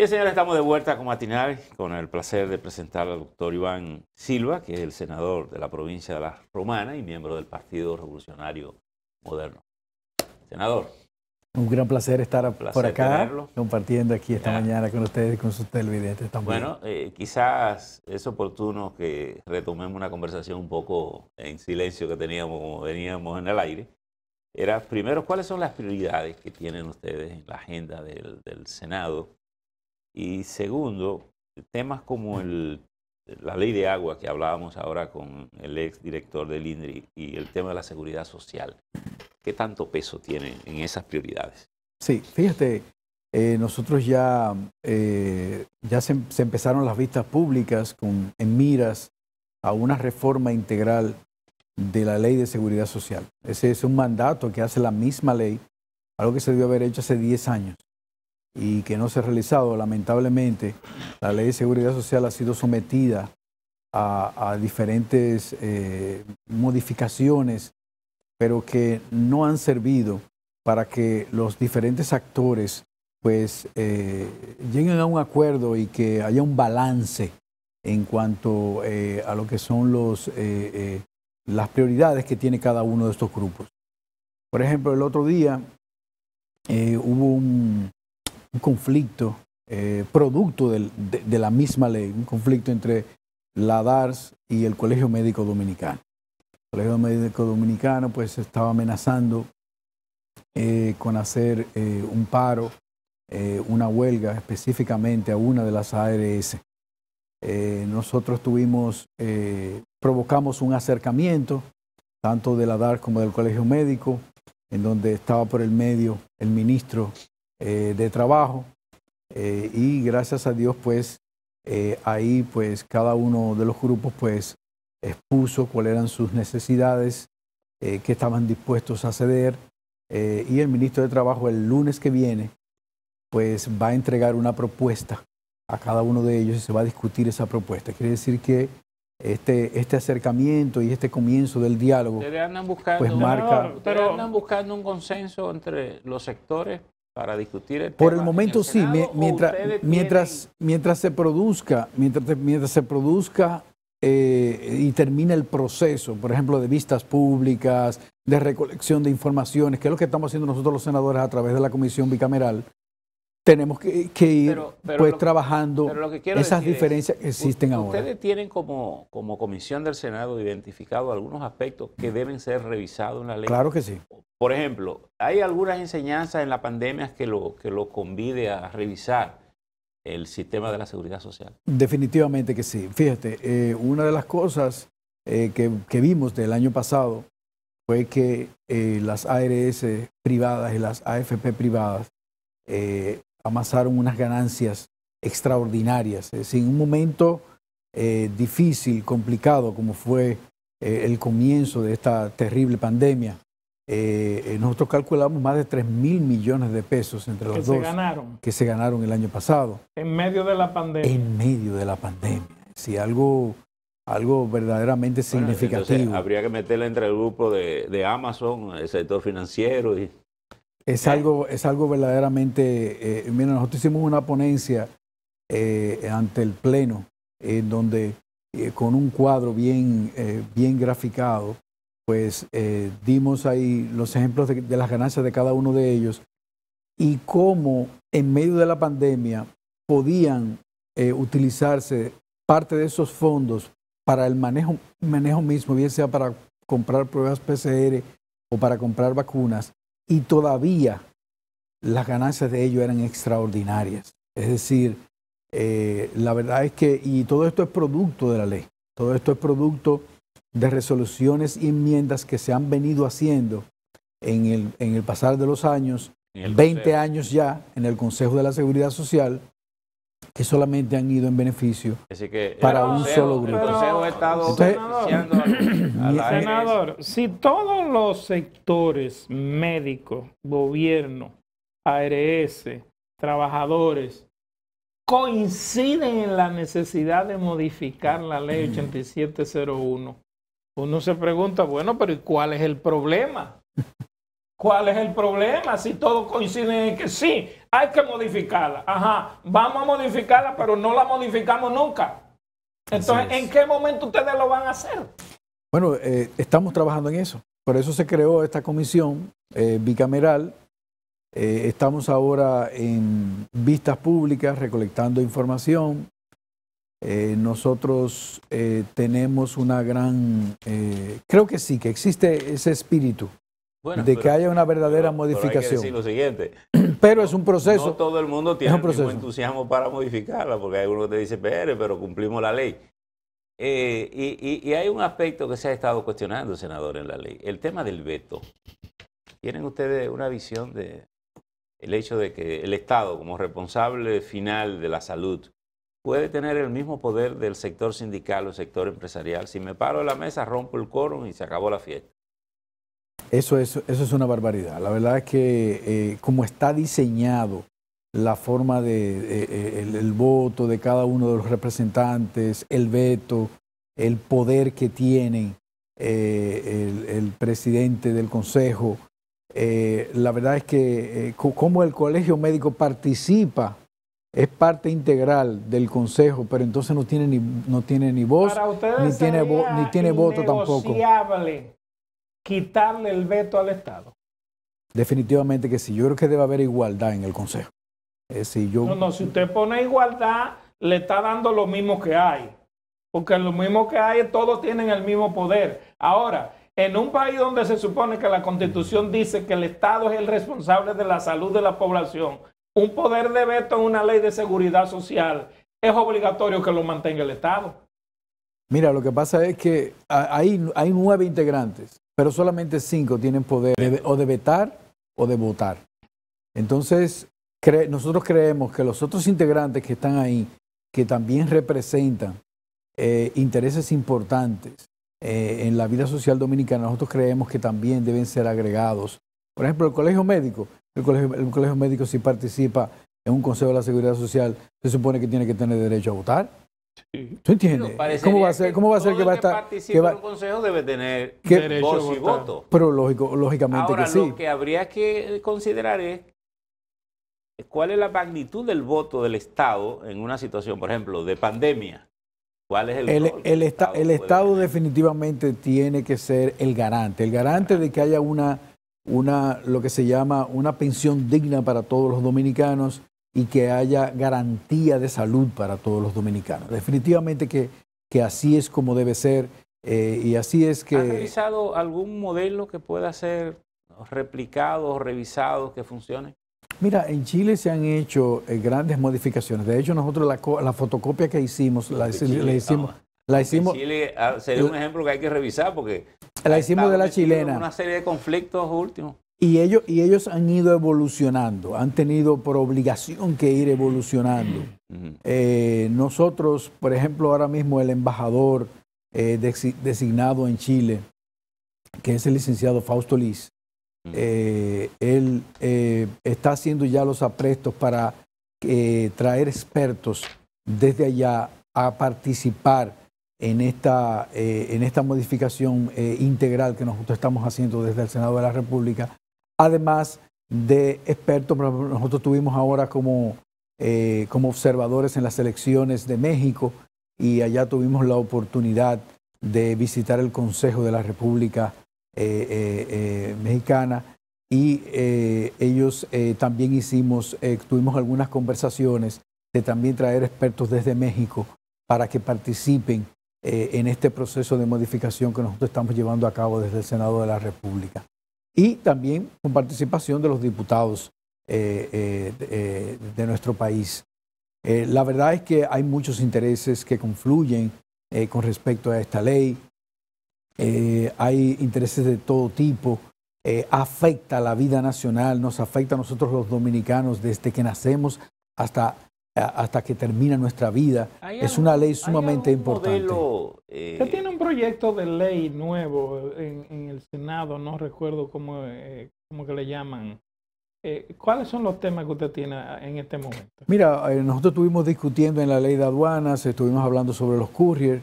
Bien, señores, estamos de vuelta con matinal con el placer de presentar al doctor Iván Silva, que es el senador de la provincia de La Romana y miembro del Partido Revolucionario Moderno. Senador. Un gran placer estar por acá, compartiendo aquí esta mañana con ustedes y con sus televidentes también. Bueno, eh, quizás es oportuno que retomemos una conversación un poco en silencio que teníamos como veníamos en el aire. Era, primero, ¿cuáles son las prioridades que tienen ustedes en la agenda del Senado? Y segundo, temas como el, la ley de agua que hablábamos ahora con el ex director del INDRI y el tema de la seguridad social. ¿Qué tanto peso tiene en esas prioridades? Sí, fíjate, eh, nosotros ya, eh, ya se, empezaron las vistas públicas con, en miras a una reforma integral de la ley de seguridad social. Ese es un mandato que hace la misma ley, algo que se debió haber hecho hace 10 años y que no se ha realizado. Lamentablemente, la ley de seguridad social ha sido sometida a, diferentes eh, modificaciones, pero que no han servido para que los diferentes actores pues eh, lleguen a un acuerdo y que haya un balance en cuanto eh, a lo que son los, las prioridades que tiene cada uno de estos grupos. Por ejemplo, el otro día hubo un, un conflicto eh, producto de, la misma ley, un conflicto entre la DARS y el Colegio Médico Dominicano. El Colegio Médico Dominicano pues estaba amenazando eh, con hacer eh, un paro, una huelga específicamente a una de las ARS. nosotros tuvimos, provocamos un acercamiento tanto de la DARS como del Colegio Médico, en donde estaba por el medio el ministro eh, de trabajo eh, y gracias a Dios pues eh, ahí pues cada uno de los grupos pues expuso cuáles eran sus necesidades, que estaban dispuestos a ceder y el ministro de Trabajo el lunes que viene pues va a entregar una propuesta a cada uno de ellos y se va a discutir esa propuesta. Quiere decir que este, este acercamiento y este comienzo del diálogo. pues marca, pero, pero, buscando un consenso entre los sectores para discutir el Por el momento sí, mientras, mientras, mientras se produzca, mientras, mientras se produzca eh, y termina el proceso, por ejemplo, de vistas públicas, de recolección de informaciones, que es lo que estamos haciendo nosotros los senadores a través de la comisión bicameral, tenemos que, ir pues trabajando esas diferencias que existen ahora. Ustedes tienen como, como comisión del Senado identificado algunos aspectos que deben ser revisados en la ley. Claro que sí. Por ejemplo, hay algunas enseñanzas en la pandemia que lo, que lo convide a revisar el sistema de la seguridad social. Definitivamente que sí. Fíjate, eh, una de las cosas eh, que, vimos del año pasado fue que eh, las ARS privadas y las AFP privadas amasaron unas ganancias extraordinarias. En un momento eh, difícil, complicado, como fue eh, el comienzo de esta terrible pandemia, eh, nosotros calculamos más de 3 mil millones de pesos entre los dos ganaron. que se ganaron el año pasado. En medio de la pandemia. En medio de la pandemia. Sí, algo, algo verdaderamente significativo. habría que meterla entre el grupo de, de Amazon, el sector financiero y es, algo, es algo verdaderamente, eh, mira, nosotros hicimos una ponencia eh, ante el Pleno, en donde eh, con un cuadro bien, bien graficado, pues dimos ahí los ejemplos de, las ganancias de cada uno de ellos y cómo en medio de la pandemia podían utilizarse parte de esos fondos para el manejo, manejo mismo, bien sea para comprar pruebas PCR o para comprar vacunas, y todavía las ganancias de ellos eran extraordinarias. Es decir, eh, la verdad es que, y todo esto es producto de la ley, todo esto es producto de resoluciones y enmiendas que se han venido haciendo en el, en el pasar de los años, 20 años ya en el Consejo de la Seguridad Social, que solamente han ido en beneficio para un solo grupo. senador, senador si todos los sectores, médicos, gobierno, ARS, trabajadores, coinciden en la necesidad de modificar la ley 8701, uno se pregunta, bueno, pero cuál es el problema? ¿Cuál es el problema si todos coinciden en que sí? hay que modificarla. Ajá, vamos a modificarla, pero no la modificamos nunca. Entonces, ¿en qué momento ustedes lo van a hacer? Bueno, eh, estamos trabajando en eso. Por eso se creó esta comisión eh, bicameral. Eh, estamos ahora en vistas públicas, recolectando información. nosotros tenemos una gran... creo que sí, que existe ese espíritu de que haya una verdadera modificación. Pero, es un proceso. No todo el mundo tiene un entusiasmo para modificarla, porque hay uno que te dice, pero, pero cumplimos la ley. Eh, y, hay un aspecto que se ha estado cuestionando, senador, en la ley, el tema del veto. ¿Tienen ustedes una visión de el hecho de que el Estado, como responsable final de la salud, puede tener el mismo poder del sector sindical o sector empresarial? Si me paro de la mesa, rompo el coro y se acabó la fiesta. Eso es, eso es una barbaridad. La verdad es que eh, como está diseñado la forma de eh, eh, el, voto de cada uno de los representantes, el veto, el poder que tiene el, presidente del consejo, la verdad es que como el colegio médico participa es parte integral del consejo, pero entonces no tiene ni, no tiene ni voz, ni tiene, ni tiene voto tampoco quitarle el veto al Estado? Definitivamente que sí. Yo creo que debe haber igualdad en el Consejo. yo... No, no, si usted pone igualdad, le está dando lo mismo que hay. Porque lo mismo que hay, todos tienen el mismo poder. Ahora, en un país donde se supone que la constitución dice que el Estado es el responsable de la salud de la población, un poder de veto en una ley de seguridad social es obligatorio que lo mantenga el Estado. Mira, lo que pasa es que hay nueve integrantes pero solamente cinco tienen poder o de vetar o de votar. Entonces, nosotros creemos que los otros integrantes que están ahí, que también representan eh, intereses importantes eh, en la vida social dominicana, nosotros creemos que también deben ser agregados. Por ejemplo, el colegio médico. el colegio médico si participa en un Consejo de la Seguridad Social, se supone que tiene que tener derecho a votar. ¿Tú entiendes? ¿Cómo va a ser, cómo va a ser que va a estar? Que va, en un consejo debe tener derecho voto. Pero lógico, lógicamente que sí. lo que habría que considerar es cuál es la magnitud del voto del Estado en una situación, por ejemplo, de pandemia. ¿Cuál es el, el, el, Estado definitivamente tiene que ser el garante, el garante de que haya una, una, lo que se llama una pensión digna para todos los dominicanos, y que haya garantía de salud para todos los dominicanos. Definitivamente que, que así es como debe ser eh, y así es que... ¿Ha realizado algún modelo que pueda ser replicado o revisado que funcione? Mira, en Chile se han hecho eh, grandes modificaciones. De hecho, nosotros la, fotocopia que hicimos, la, hicimos... La hicimos. En Chile ah, sería un ejemplo que hay que revisar porque. La hicimos de la chilena. Una serie de conflictos últimos. Y ellos, y ellos han ido evolucionando, han tenido por obligación que ir evolucionando. Eh, nosotros, por ejemplo, ahora mismo el embajador eh, designado en Chile, que es el licenciado Fausto Liz, eh, él está haciendo ya los aprestos para traer expertos desde allá a participar en esta, en esta modificación integral que nosotros estamos haciendo desde el Senado de la República además de expertos, nosotros tuvimos ahora eh, como, observadores en las elecciones de México y allá tuvimos la oportunidad de visitar el Consejo de la República eh, eh, Mexicana y ellos también hicimos, tuvimos algunas conversaciones de también traer expertos desde México para que participen en este proceso de modificación que nosotros estamos llevando a cabo desde el Senado de la República y también con participación de los diputados eh, eh, eh, de nuestro país. la verdad es que hay muchos intereses que confluyen con respecto a esta ley. hay intereses de todo tipo. afecta la vida nacional, nos afecta a nosotros los dominicanos desde que nacemos hasta hasta que termina nuestra vida. es una ley sumamente importante. Usted eh, tiene un proyecto de ley nuevo en, el Senado, no recuerdo cómo, eh, que le llaman. Eh, ¿Cuáles son los temas que usted tiene en este momento? Mira, nosotros estuvimos discutiendo en la ley de aduanas, estuvimos hablando sobre los couriers,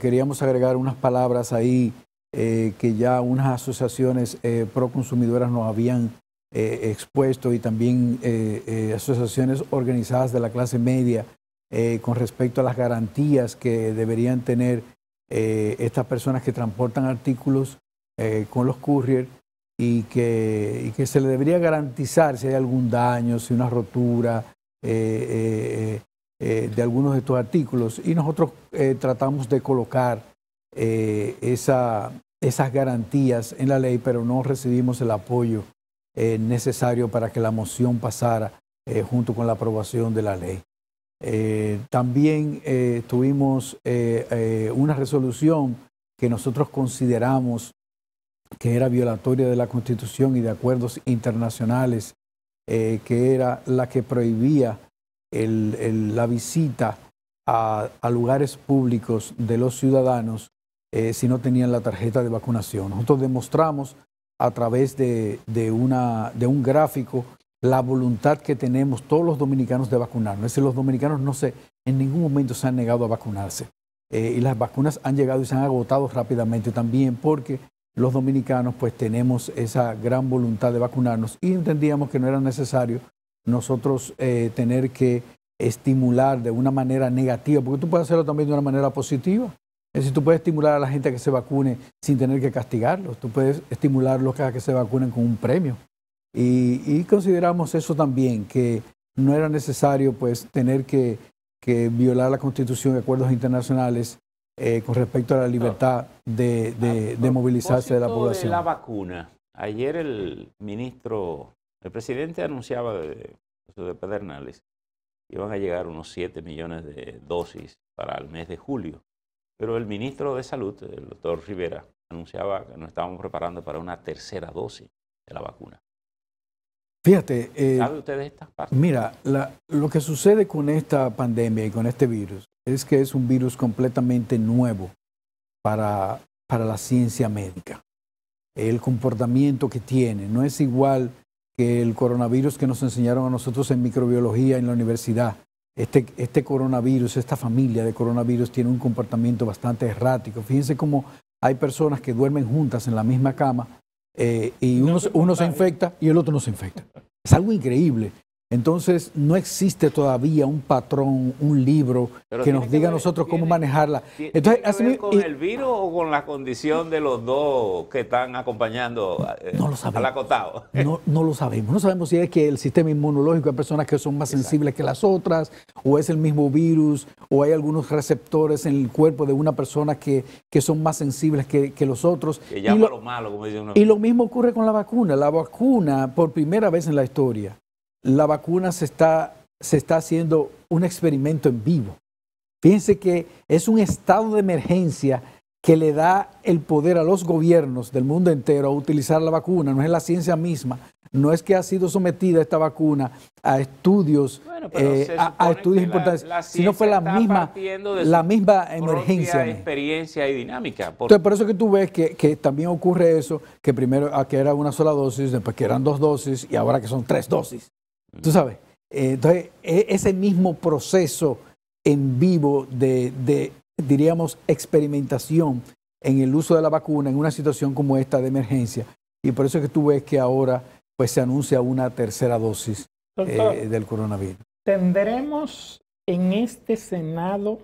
queríamos agregar unas palabras ahí que ya unas asociaciones pro consumidoras nos habían eh, expuesto y también eh, eh, asociaciones organizadas de la clase media con respecto a las garantías que deberían tener estas personas que transportan artículos con los courier y que, se le debería garantizar si hay algún daño, si una rotura de algunos de estos artículos. Y nosotros tratamos de colocar esas garantías en la ley, pero no recibimos el apoyo eh, necesario para que la moción pasara eh, junto con la aprobación de la ley. Eh, también tuvimos una resolución que nosotros consideramos que era violatoria de la Constitución y de acuerdos internacionales, que era la que prohibía la visita a, lugares públicos de los ciudadanos si no tenían la tarjeta de vacunación. Nosotros demostramos a través de, de, un gráfico la voluntad que tenemos todos los dominicanos de vacunarnos. Es decir, los dominicanos no se, en ningún momento se han negado a vacunarse. Eh, y las vacunas han llegado y se han agotado rápidamente también porque los dominicanos pues tenemos esa gran voluntad de vacunarnos y entendíamos que no era necesario nosotros eh, tener que estimular de una manera negativa, porque tú puedes hacerlo también de una manera positiva. Es decir, tú puedes estimular a la gente a que se vacune sin tener que castigarlos, tú puedes estimularlos a que se vacunen con un premio. Y, consideramos eso también, que no era necesario pues tener que, violar la Constitución y acuerdos internacionales eh, con respecto a la libertad de, movilizarse de la población. la vacuna. Ayer el ministro, el presidente anunciaba de, de Pedernales que iban a llegar unos 7 millones de dosis para el mes de julio. Pero el ministro de Salud, el doctor Rivera, anunciaba que nos estábamos preparando para una tercera dosis de la vacuna. Fíjate. Eh, mira, lo que sucede con esta pandemia y con este virus es que es un virus completamente nuevo para la ciencia médica. El comportamiento que tiene no es igual que el coronavirus que nos enseñaron a nosotros en microbiología en la universidad, este, este coronavirus, esta familia de coronavirus tiene un comportamiento bastante errático. Fíjense cómo hay personas que duermen juntas en la misma cama eh, y uno, uno se infecta y el otro no se infecta. Es algo increíble. Entonces, no existe todavía un patrón, un libro que nos diga a nosotros cómo manejarla. Entonces, ¿Con el virus o con la condición de los dos que están acompañando eh, no lo acotado? No, lo sabemos. No sabemos si es que el sistema inmunológico, hay personas que son más sensibles que las otras, o es el mismo virus, o hay algunos receptores en el cuerpo de una persona que, son más sensibles que, los otros. Y lo mismo ocurre con la vacuna. La vacuna, por primera vez en la historia, la vacuna se está, se está haciendo un experimento en vivo. Fíjense que es un estado de emergencia que le da el poder a los gobiernos del mundo entero a utilizar la vacuna, no es la ciencia misma, no es que ha sido sometida esta vacuna a estudios, eh, a, estudios importantes, sino fue la misma, la misma emergencia. experiencia y dinámica. Por... Entonces, por eso que tú ves que, que, también ocurre eso, que primero que era una sola dosis, después que eran dos dosis y ahora que son tres dosis. Tú sabes, eh, entonces e, ese mismo proceso en vivo de, diríamos, experimentación en el uso de la vacuna en una situación como esta de emergencia. Y por eso es que tú ves que ahora pues, se anuncia una tercera dosis eh, del coronavirus. ¿Tendremos en este Senado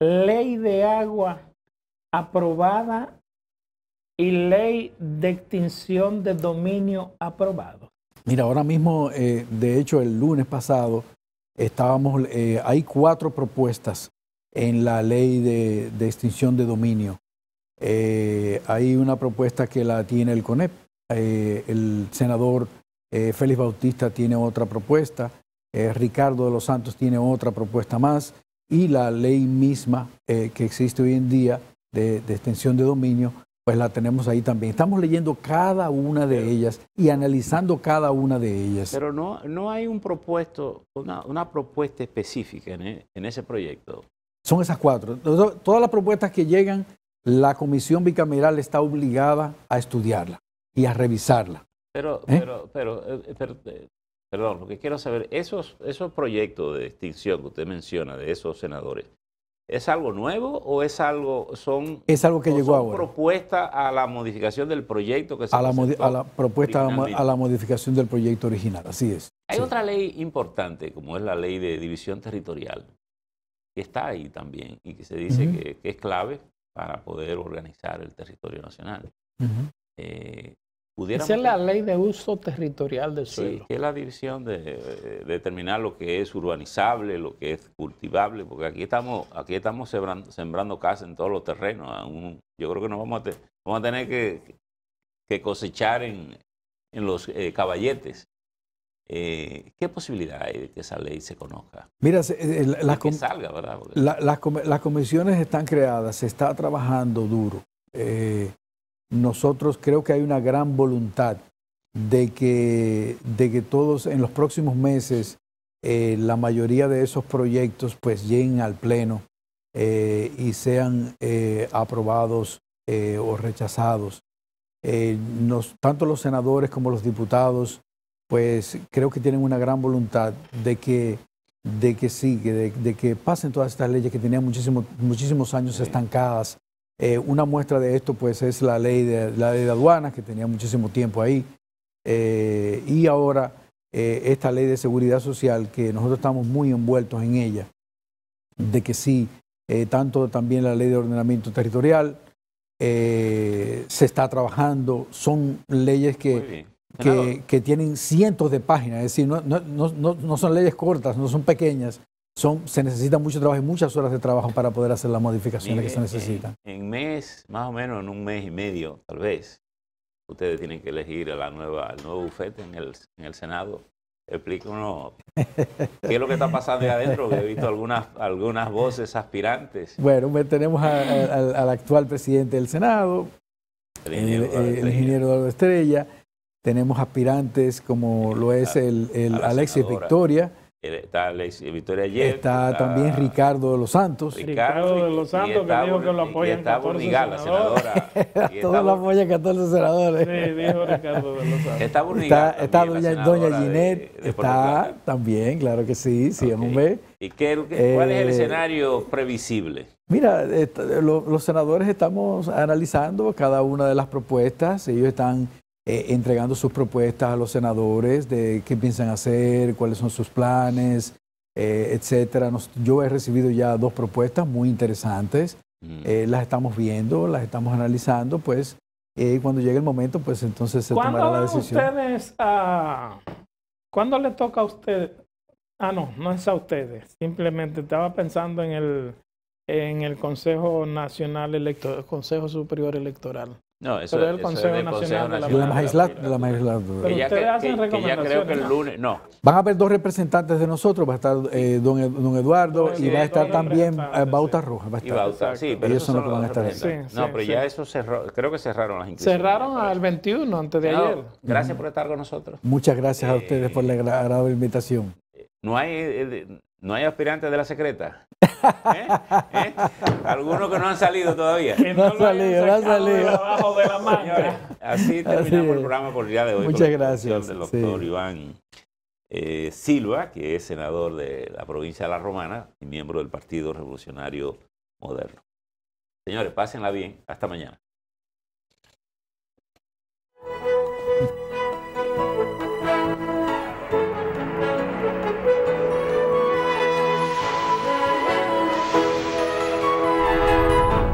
ley de agua aprobada y ley de extinción de dominio aprobado? Mira, ahora mismo, eh, de hecho, el lunes pasado, estábamos, eh, hay cuatro propuestas en la ley de, extinción de dominio. Eh, hay una propuesta que la tiene el CONEP, el senador Félix Bautista tiene otra propuesta, Ricardo de los Santos tiene otra propuesta más, y la ley misma que existe hoy en día de, extinción de dominio pues la tenemos ahí también. Estamos leyendo cada una de ellas y analizando cada una de ellas. Pero no, no hay un propuesto, una, propuesta específica e, en, ese proyecto. Son esas cuatro. todas las propuestas que llegan, la comisión bicameral está obligada a estudiarla y a revisarla. Pero, ¿Eh? pero, pero, eh, eh, perdón, lo que quiero saber, esos, esos proyectos de extinción que usted menciona de esos senadores, ¿Es algo nuevo o es algo son es algo que llegó ahora? Propuesta a la modificación del proyecto que se a la, a la propuesta a la, modificación del proyecto original, así es. Hay otra ley importante como es la ley de división territorial que está ahí también y que se dice que, es clave para poder organizar el territorio nacional. Esa es la ley de uso territorial del sí, suelo. que es la división de, eh, determinar lo que es urbanizable, lo que es cultivable, porque aquí estamos aquí estamos sembrando, casas en todos los terrenos. yo creo que nos vamos a, vamos a tener que, cosechar en, en los eh, caballetes. Eh, ¿Qué posibilidad hay de que esa ley se conozca? Mira, las, las comisiones están creadas, se está trabajando duro nosotros creo que hay una gran voluntad de que, de que todos en los próximos meses eh, la mayoría de esos proyectos pues lleguen al Pleno eh, y sean eh, aprobados o rechazados. tanto los senadores como los diputados pues creo que tienen una gran voluntad de que, de sí, de, que pasen todas estas leyes que tenían muchísimos años estancadas eh, una muestra de esto pues es la ley de, la de aduanas, que tenía muchísimo tiempo ahí, eh, y ahora eh, esta ley de seguridad social, que nosotros estamos muy envueltos en ella, de que sí, tanto también la ley de ordenamiento territorial, se está trabajando, son leyes que, tienen cientos de páginas, es decir, no son leyes cortas, no son pequeñas, se necesita mucho trabajo y muchas horas de trabajo para poder hacer las modificaciones que se necesitan. En, un mes, más o menos en un mes y medio, tal vez, ustedes tienen que elegir a la nueva, al nuevo bufete en el, en el Senado. explíquenos qué es lo que está pasando ahí adentro, he visto algunas, algunas voces aspirantes. Bueno, tenemos al, actual presidente del Senado, el ingeniero, Eduardo Estrella. Tenemos aspirantes como lo es el, Alexis Victoria eh, está eh, Victoria ayer. Está, también Ricardo de los Santos. Ricardo, de los Santos, que dijo que lo apoya. está 14 Burnigal, la senadora. Todo lo apoya 14 senadores. Sí, dijo Ricardo de los Santos. Está Está, doña, Ginette. está también, claro que sí, sí, ¿Y cuál es el eh, escenario previsible? Mira, los senadores estamos analizando cada una de las propuestas. Ellos están eh, entregando sus propuestas a los senadores de qué piensan hacer, cuáles son sus planes, eh, etcétera. yo he recibido ya dos propuestas muy interesantes, mm. eh, las estamos viendo, las estamos analizando, pues cuando llegue el momento, pues entonces se tomará la decisión. ¿Cuándo le toca a usted? Ah, no, no es a ustedes. Simplemente estaba pensando en el en el Consejo Nacional Electoral, Consejo Superior Electoral. No, eso, es el Consejo Nacional, de la Magistratura. De la ustedes ya creo que el lunes, no. Van a haber dos representantes de nosotros, va a estar eh, don, don, Eduardo y va a estar también eh, Bauta Roja. Va a estar. Y Bauta, sí, pero ellos son los que van no, pero ya eso cerró, creo que cerraron las inscripciones. Cerraron al 21, antes de ayer. Gracias por estar con nosotros. Muchas gracias a eh, ustedes por la agradable invitación. No hay ¿No hay aspirantes de la secreta? ¿Eh? ¿Eh? Algunos que no han salido todavía. no, han salido, no han salido. de así terminamos el programa por el día de hoy. Muchas gracias. El doctor Iván eh, Silva, que es senador de la provincia de La Romana y miembro del Partido Revolucionario Moderno. Señores, pásenla bien. Hasta mañana.